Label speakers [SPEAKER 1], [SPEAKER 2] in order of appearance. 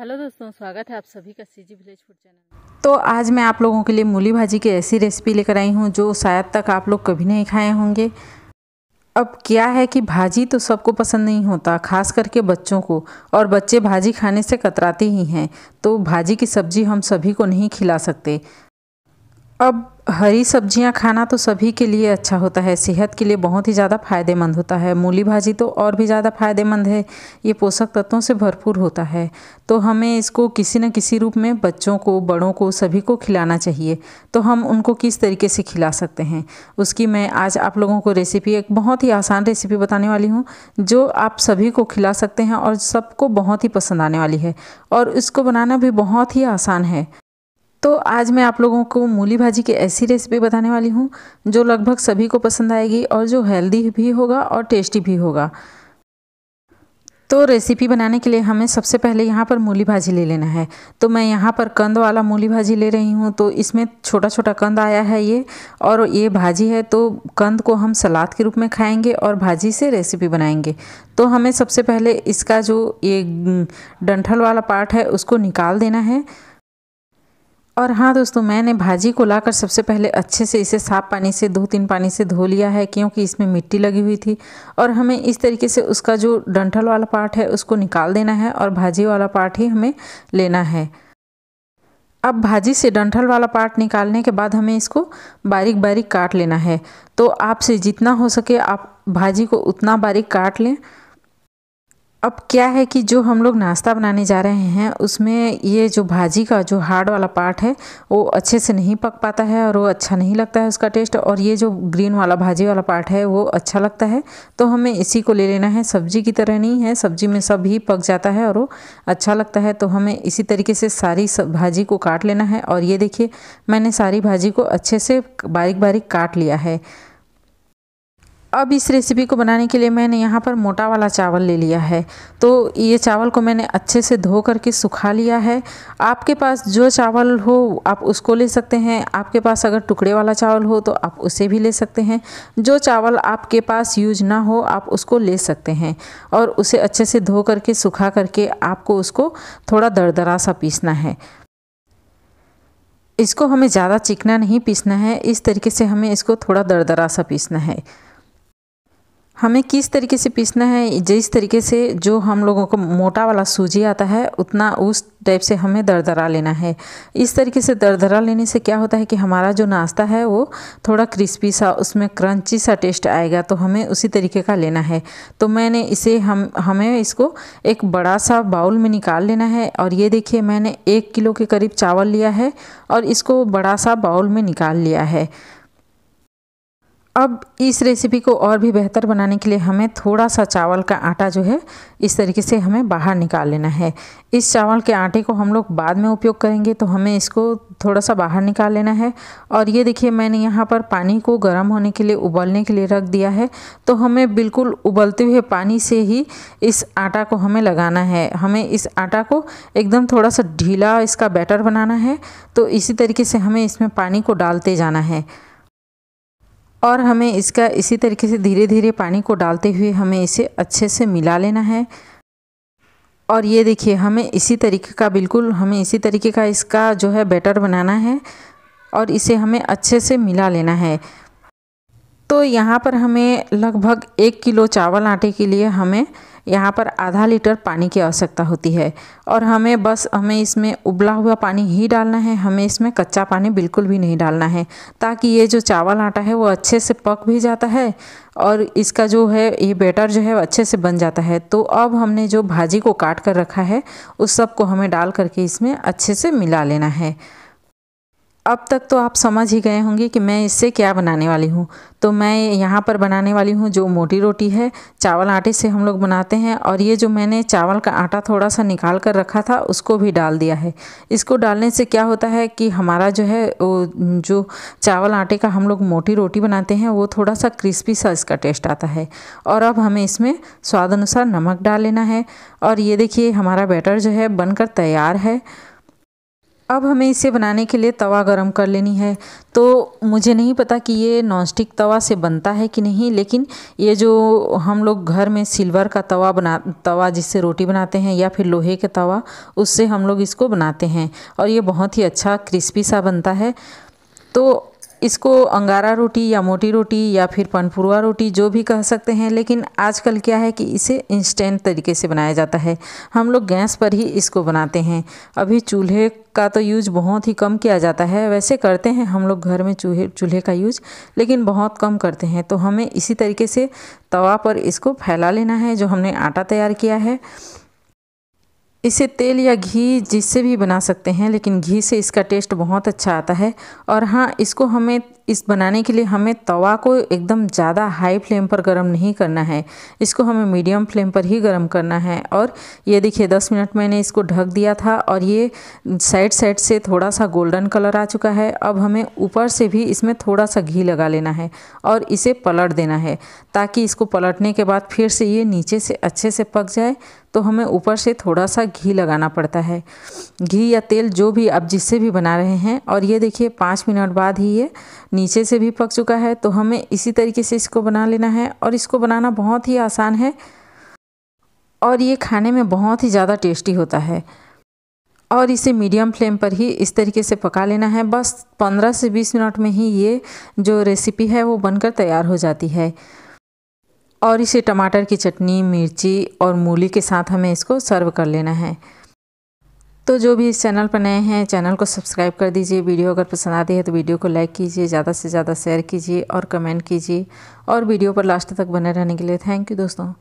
[SPEAKER 1] hello दोस्तों स्वागत है आप सभी का सीजी विलेज फूड चैनल तो आज मैं आप लोगों के लिए मूली भाजी की ऐसी रेसिपी लेकर आई हूँ जो शायद तक आप लोग कभी नहीं खाए होंगे अब क्या है कि भाजी तो सबको पसंद नहीं होता खास करके बच्चों को और बच्चे भाजी खाने से कतराते ही हैं तो भाजी की सब्ज़ी हम सभी को नहीं खिला सकते अब हरी सब्जियां खाना तो सभी के लिए अच्छा होता है सेहत के लिए बहुत ही ज़्यादा फायदेमंद होता है मूली भाजी तो और भी ज़्यादा फायदेमंद है ये पोषक तत्वों से भरपूर होता है तो हमें इसको किसी न किसी रूप में बच्चों को बड़ों को सभी को खिलाना चाहिए तो हम उनको किस तरीके से खिला सकते हैं उसकी मैं आज आप लोगों को रेसिपी एक बहुत ही आसान रेसिपी बताने वाली हूँ जो आप सभी को खिला सकते हैं और सबको बहुत ही पसंद आने वाली है और इसको बनाना भी बहुत ही आसान है तो आज मैं आप लोगों को मूली भाजी की ऐसी रेसिपी बताने वाली हूँ जो लगभग सभी को पसंद आएगी और जो हेल्दी भी होगा और टेस्टी भी होगा तो रेसिपी बनाने के लिए हमें सबसे पहले यहाँ पर मूली भाजी ले लेना है तो मैं यहाँ पर कंद वाला मूली भाजी ले रही हूँ तो इसमें छोटा छोटा कंद आया है ये और ये भाजी है तो कंद को हम सलाद के रूप में खाएंगे और भाजी से रेसिपी बनाएंगे तो हमें सबसे पहले इसका जो ये डंठल वाला पार्ट है उसको निकाल देना है और हाँ दोस्तों मैंने भाजी को लाकर सबसे पहले अच्छे से इसे साफ पानी से दो तीन पानी से धो लिया है क्योंकि इसमें मिट्टी लगी हुई थी और हमें इस तरीके से उसका जो डंठल वाला पार्ट है उसको निकाल देना है और भाजी वाला पार्ट ही हमें लेना है अब भाजी से डंठल वाला पार्ट निकालने के बाद हमें इसको बारीक बारीक काट लेना है तो आपसे जितना हो सके आप भाजी को उतना बारीक काट लें अब क्या है कि जो हम लोग नाश्ता बनाने जा रहे हैं उसमें ये जो भाजी का जो हार्ड वाला पार्ट है वो अच्छे से नहीं पक पाता है और वो अच्छा नहीं लगता है उसका टेस्ट और ये जो ग्रीन वाला भाजी वाला पार्ट है वो अच्छा लगता है तो हमें इसी को ले लेना है सब्जी की तरह नहीं है सब्जी में सब ही पक जाता है और वो अच्छा लगता है तो हमें इसी तरीके से सारी भाजी को काट लेना है और ये देखिए मैंने सारी भाजी को अच्छे से बारीक बारीक काट लिया है अब इस रेसिपी को बनाने के लिए मैंने यहाँ पर मोटा वाला चावल ले लिया है तो ये चावल को मैंने अच्छे से धो करके सुखा लिया है आपके पास जो चावल हो आप उसको ले सकते हैं आपके पास अगर टुकड़े वाला चावल हो तो आप उसे भी ले सकते हैं जो चावल आपके पास यूज ना हो आप उसको ले सकते हैं और उसे अच्छे से धो करके सुखा करके आपको उसको थोड़ा दरदरा सा पीसना है इसको हमें ज़्यादा चिकना नहीं पीसना है इस तरीके से हमें इसको थोड़ा दरदरा सा पीसना है हमें किस तरीके से पीसना है जिस तरीके से जो हम लोगों को मोटा वाला सूजी आता है उतना उस टाइप से हमें दरदरा लेना है इस तरीके से दरदरा लेने से क्या होता है कि हमारा जो नाश्ता है वो थोड़ा क्रिस्पी सा उसमें क्रंची सा टेस्ट आएगा तो हमें उसी तरीके का लेना है तो मैंने इसे हम हमें इसको एक बड़ा सा बाउल में निकाल लेना है और ये देखिए मैंने एक किलो के करीब चावल लिया है और इसको बड़ा सा बाउल में निकाल लिया है अब इस रेसिपी को और भी बेहतर बनाने के लिए हमें थोड़ा सा चावल का आटा जो है इस तरीके से हमें बाहर निकाल लेना है इस चावल के आटे को हम लोग बाद में उपयोग करेंगे तो हमें इसको थोड़ा सा बाहर निकाल लेना है और ये देखिए मैंने यहाँ पर पानी को गर्म होने के लिए उबलने के लिए रख दिया है तो हमें बिल्कुल उबलते हुए पानी से ही इस आटा को हमें लगाना है हमें इस आटा को एकदम थोड़ा सा ढीला इसका बैटर बनाना है तो इसी तरीके से हमें इसमें पानी को डालते जाना है और हमें इसका इसी तरीके से धीरे धीरे पानी को डालते हुए हमें इसे अच्छे से मिला लेना है और ये देखिए हमें इसी तरीके का बिल्कुल हमें इसी तरीके का इसका जो है बैटर बनाना है और इसे हमें अच्छे से मिला लेना है तो यहाँ पर हमें लगभग एक किलो चावल आटे के लिए हमें यहाँ पर आधा लीटर पानी की आवश्यकता होती है और हमें बस हमें इसमें उबला हुआ पानी ही डालना है हमें इसमें कच्चा पानी बिल्कुल भी नहीं डालना है ताकि ये जो चावल आटा है वो अच्छे से पक भी जाता है और इसका जो है ये बैटर जो है अच्छे से बन जाता है तो अब हमने जो भाजी को काट कर रखा है उस सब को हमें डाल करके इसमें अच्छे से मिला लेना है अब तक तो आप समझ ही गए होंगे कि मैं इससे क्या बनाने वाली हूँ तो मैं यहाँ पर बनाने वाली हूँ जो मोटी रोटी है चावल आटे से हम लोग बनाते हैं और ये जो मैंने चावल का आटा थोड़ा सा निकाल कर रखा था उसको भी डाल दिया है इसको डालने से क्या होता है कि हमारा जो है वो जो चावल आटे का हम लोग मोटी रोटी बनाते हैं वो थोड़ा सा क्रिस्पी सा इसका टेस्ट आता है और अब हमें इसमें स्वाद अनुसार नमक डाल लेना है और ये देखिए हमारा बैटर जो है बनकर तैयार है अब हमें इसे बनाने के लिए तवा गरम कर लेनी है तो मुझे नहीं पता कि ये नॉनस्टिक तवा से बनता है कि नहीं लेकिन ये जो हम लोग घर में सिल्वर का तवा बना तवा जिससे रोटी बनाते हैं या फिर लोहे का तवा उससे हम लोग इसको बनाते हैं और ये बहुत ही अच्छा क्रिस्पी सा बनता है तो इसको अंगारा रोटी या मोटी रोटी या फिर पनपुरुआ रोटी जो भी कह सकते हैं लेकिन आजकल क्या है कि इसे इंस्टेंट तरीके से बनाया जाता है हम लोग गैस पर ही इसको बनाते हैं अभी चूल्हे का तो यूज बहुत ही कम किया जाता है वैसे करते हैं हम लोग घर में चूहे चूल्हे का यूज लेकिन बहुत कम करते हैं तो हमें इसी तरीके से तवा पर इसको फैला लेना है जो हमने आटा तैयार किया है इसे तेल या घी जिससे भी बना सकते हैं लेकिन घी से इसका टेस्ट बहुत अच्छा आता है और हाँ इसको हमें इस बनाने के लिए हमें तवा को एकदम ज़्यादा हाई फ्लेम पर गर्म नहीं करना है इसको हमें मीडियम फ्लेम पर ही गर्म करना है और ये देखिए 10 मिनट मैंने इसको ढक दिया था और ये साइड साइड से थोड़ा सा गोल्डन कलर आ चुका है अब हमें ऊपर से भी इसमें थोड़ा सा घी लगा लेना है और इसे पलट देना है ताकि इसको पलटने के बाद फिर से ये नीचे से अच्छे से पक जाए तो हमें ऊपर से थोड़ा सा घी लगाना पड़ता है घी या तेल जो भी आप जिससे भी बना रहे हैं और ये देखिए पाँच मिनट बाद ही ये नीचे से भी पक चुका है तो हमें इसी तरीके से इसको बना लेना है और इसको बनाना बहुत ही आसान है और ये खाने में बहुत ही ज़्यादा टेस्टी होता है और इसे मीडियम फ्लेम पर ही इस तरीके से पका लेना है बस 15 से 20 मिनट में ही ये जो रेसिपी है वो बनकर तैयार हो जाती है और इसे टमाटर की चटनी मिर्ची और मूली के साथ हमें इसको सर्व कर लेना है तो जो भी इस चैनल पर नए हैं चैनल को सब्सक्राइब कर दीजिए वीडियो अगर पसंद आती है तो वीडियो को लाइक कीजिए ज़्यादा से ज़्यादा शेयर कीजिए और कमेंट कीजिए और वीडियो पर लास्ट तक बने रहने के लिए थैंक यू दोस्तों